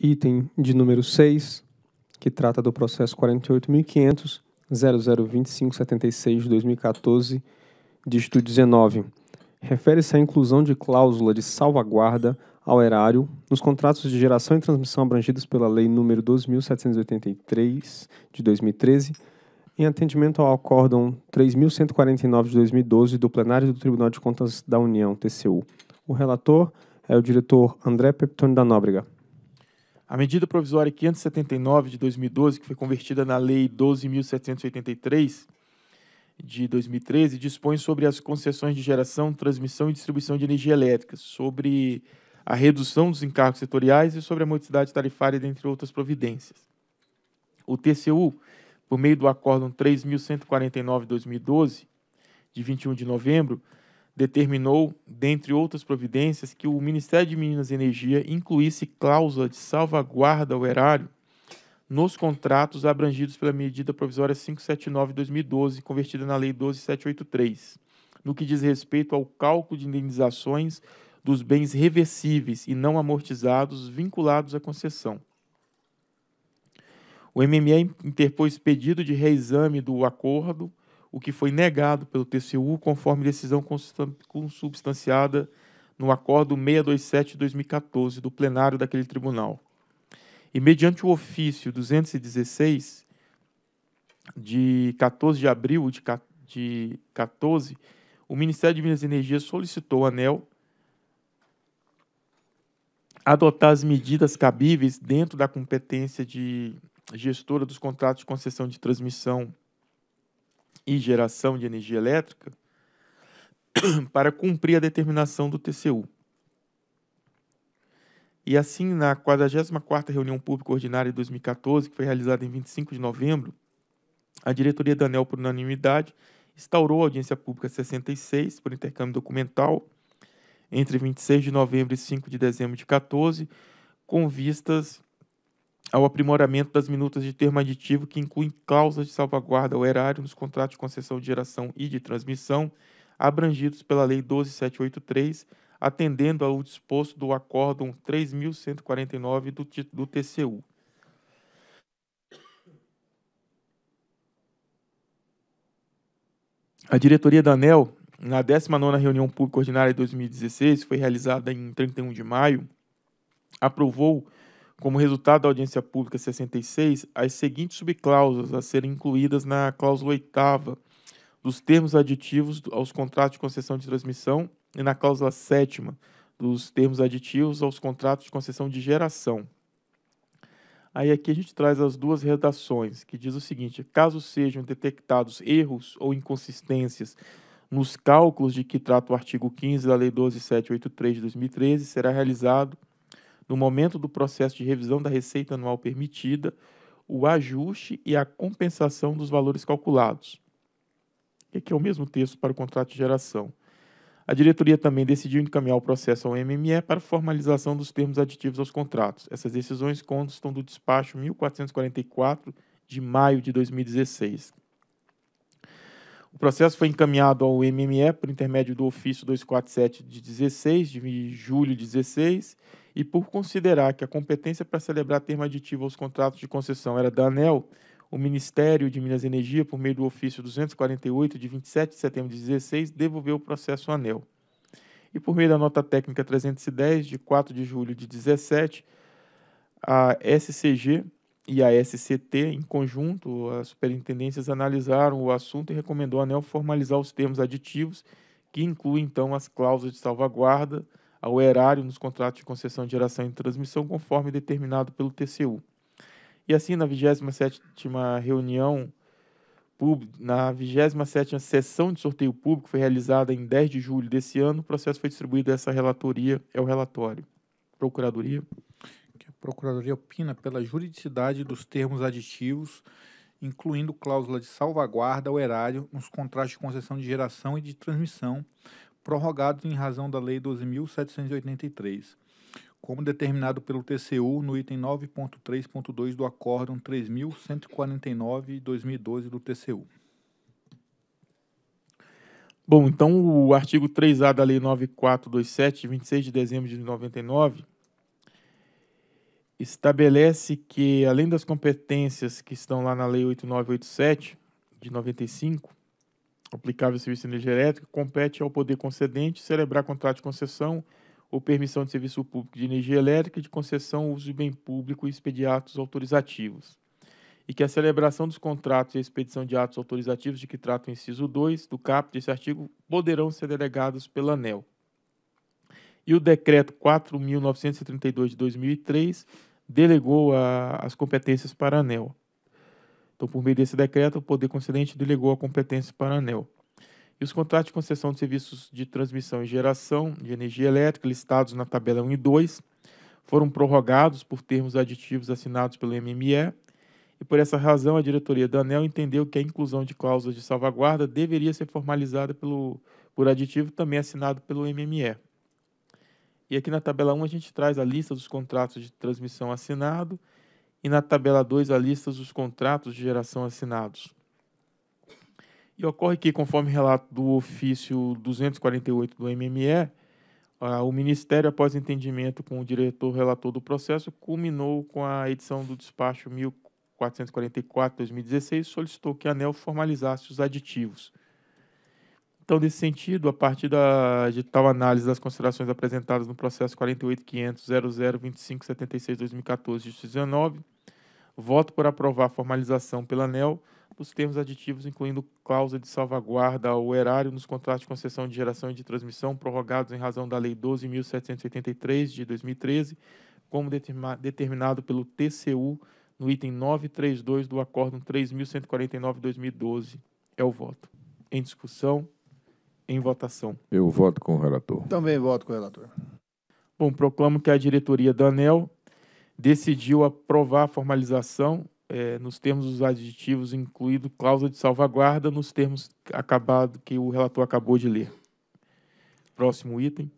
item de número 6, que trata do processo 48500002576 de 2014, dígito 19. Refere-se à inclusão de cláusula de salvaguarda ao erário nos contratos de geração e transmissão abrangidos pela Lei nº 12.783 de 2013, em atendimento ao Acórdão 3.149 de 2012 do Plenário do Tribunal de Contas da União, TCU. O relator é o diretor André Peptoni da Nóbrega. A medida provisória 579 de 2012, que foi convertida na Lei 12.783 de 2013, dispõe sobre as concessões de geração, transmissão e distribuição de energia elétrica, sobre a redução dos encargos setoriais e sobre a modicidade tarifária, dentre outras providências. O TCU, por meio do Acórdão 3.149-2012, de 21 de novembro, determinou, dentre outras providências, que o Ministério de Minas e Energia incluísse cláusula de salvaguarda ao erário nos contratos abrangidos pela medida provisória 579/2012, convertida na Lei 12783, no que diz respeito ao cálculo de indenizações dos bens reversíveis e não amortizados vinculados à concessão. O MME interpôs pedido de reexame do acordo o que foi negado pelo TCU conforme decisão consubstanciada no Acordo 627 2014 do plenário daquele tribunal. E mediante o ofício 216 de 14 de abril de, de 14, o Ministério de Minas e Energia solicitou ao ANEL adotar as medidas cabíveis dentro da competência de gestora dos contratos de concessão de transmissão e geração de energia elétrica para cumprir a determinação do TCU. E assim, na 44ª reunião pública ordinária de 2014, que foi realizada em 25 de novembro, a diretoria da ANEL, por unanimidade, instaurou a audiência pública 66 por intercâmbio documental entre 26 de novembro e 5 de dezembro de 14, com vistas ao aprimoramento das minutas de termo aditivo que incluem cláusulas de salvaguarda ao erário nos contratos de concessão de geração e de transmissão abrangidos pela Lei 12783, atendendo ao disposto do Acórdão 3149 do, do TCU. A diretoria da ANEL, na 19ª reunião pública ordinária de 2016, foi realizada em 31 de maio, aprovou como resultado da audiência pública 66, as seguintes subcláusulas a serem incluídas na cláusula 8 dos termos aditivos aos contratos de concessão de transmissão e na cláusula 7 dos termos aditivos aos contratos de concessão de geração. Aí aqui a gente traz as duas redações, que diz o seguinte: caso sejam detectados erros ou inconsistências nos cálculos de que trata o artigo 15 da Lei 12783 de 2013, será realizado no momento do processo de revisão da receita anual permitida, o ajuste e a compensação dos valores calculados. Aqui é o mesmo texto para o contrato de geração. A diretoria também decidiu encaminhar o processo ao MME para formalização dos termos aditivos aos contratos. Essas decisões constam do despacho 1444 de maio de 2016 processo foi encaminhado ao MME por intermédio do ofício 247 de 16 de julho de 16 e por considerar que a competência para celebrar termo aditivo aos contratos de concessão era da ANEL, o Ministério de Minas e Energia, por meio do ofício 248 de 27 de setembro de 16, devolveu o processo à ANEL. E por meio da nota técnica 310 de 4 de julho de 17, a SCG e a SCT, em conjunto, as superintendências analisaram o assunto e recomendou a ANEL formalizar os termos aditivos, que incluem então as cláusulas de salvaguarda ao erário nos contratos de concessão de geração e transmissão, conforme determinado pelo TCU. E assim, na 27ª reunião na 27ª sessão de sorteio público foi realizada em 10 de julho desse ano, o processo foi distribuído a essa relatoria, é o relatório. Procuradoria. Procuradoria opina pela juridicidade dos termos aditivos, incluindo cláusula de salvaguarda ao erário nos contratos de concessão de geração e de transmissão, prorrogados em razão da Lei 12.783, como determinado pelo TCU no item 9.3.2 do Acórdão 3.149-2012 do TCU. Bom, então o artigo 3A da Lei 9427, 26 de dezembro de 99, estabelece que, além das competências que estão lá na Lei 8987 de 95, aplicável ao serviço de energia elétrica, compete ao poder concedente celebrar contrato de concessão ou permissão de serviço público de energia elétrica de concessão, uso de bem público e expedir atos autorizativos. E que a celebração dos contratos e a expedição de atos autorizativos de que trata o inciso 2 do caput desse artigo poderão ser delegados pela ANEL. E o decreto 4932 de 2003 delegou a, as competências para a ANEL. Então, por meio desse decreto, o Poder Concedente delegou a competência para a ANEL. E os contratos de concessão de serviços de transmissão e geração de energia elétrica listados na tabela 1 e 2 foram prorrogados por termos aditivos assinados pelo MME, e por essa razão a diretoria da ANEL entendeu que a inclusão de cláusulas de salvaguarda deveria ser formalizada pelo, por aditivo também assinado pelo MME. E aqui na tabela 1 a gente traz a lista dos contratos de transmissão assinado e na tabela 2 a lista dos contratos de geração assinados. E ocorre que, conforme relato do ofício 248 do MME, o Ministério, após entendimento com o diretor relator do processo, culminou com a edição do despacho 1444-2016, solicitou que a ANEL formalizasse os aditivos. Então, nesse sentido, a partir da, de tal análise das considerações apresentadas no processo 48.500.00.25.76.2014-19, voto por aprovar a formalização pela ANEL dos termos aditivos, incluindo cláusula de salvaguarda ao erário nos contratos de concessão de geração e de transmissão prorrogados em razão da Lei 12.783 de 2013, como determinado pelo TCU no item 932 do Acórdão 3.149 2012. É o voto. Em discussão em votação. Eu voto com o relator. Também voto com o relator. Bom, proclamo que a diretoria da ANEL decidiu aprovar a formalização é, nos termos dos aditivos, incluído cláusula de salvaguarda, nos termos acabado que o relator acabou de ler. Próximo item.